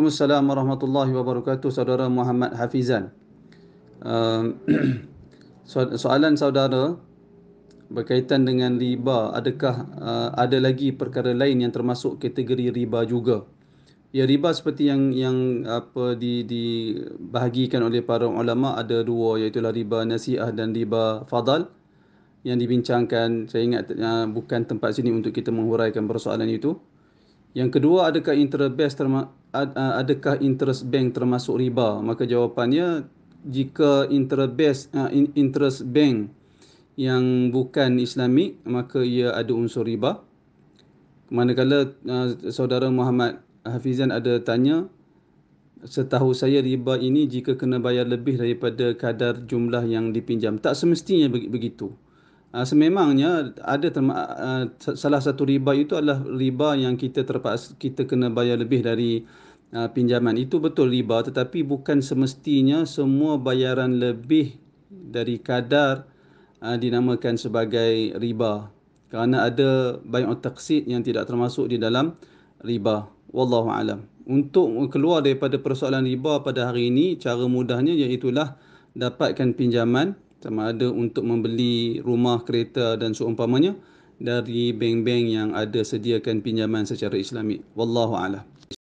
Assalamualaikum warahmatullahi wabarakatuh saudara Muhammad Hafizan. Ehm, soalan saudara berkaitan dengan riba, adakah eh, ada lagi perkara lain yang termasuk kategori riba juga? Ya riba seperti yang yang apa di dibahagikan oleh para ulama ada dua iaitu lah riba nasiah dan riba fadal yang dibincangkan. Saya ingat eh, bukan tempat sini untuk kita menghuraikan persoalan itu. Yang kedua adakah interest Uh, adakah interest bank termasuk riba? Maka jawapannya jika interest base uh, interest bank yang bukan islamik maka ia ada unsur riba. Manakala uh, saudara Muhammad Hafizan ada tanya setahu saya riba ini jika kena bayar lebih daripada kadar jumlah yang dipinjam tak semestinya begitu. Ah, sememangnya ada uh, salah satu riba itu adalah riba yang kita terpaksa kita kena bayar lebih dari uh, pinjaman itu betul riba tetapi bukan semestinya semua bayaran lebih dari kadar uh, dinamakan sebagai riba kerana ada bayar taksid yang tidak termasuk di dalam riba wallahu alam untuk keluar daripada persoalan riba pada hari ini cara mudahnya iaitu dapatkan pinjaman sama ada untuk membeli rumah, kereta dan seumpamanya dari bank-bank yang ada sediakan pinjaman secara islamik. Wallahu a'lam.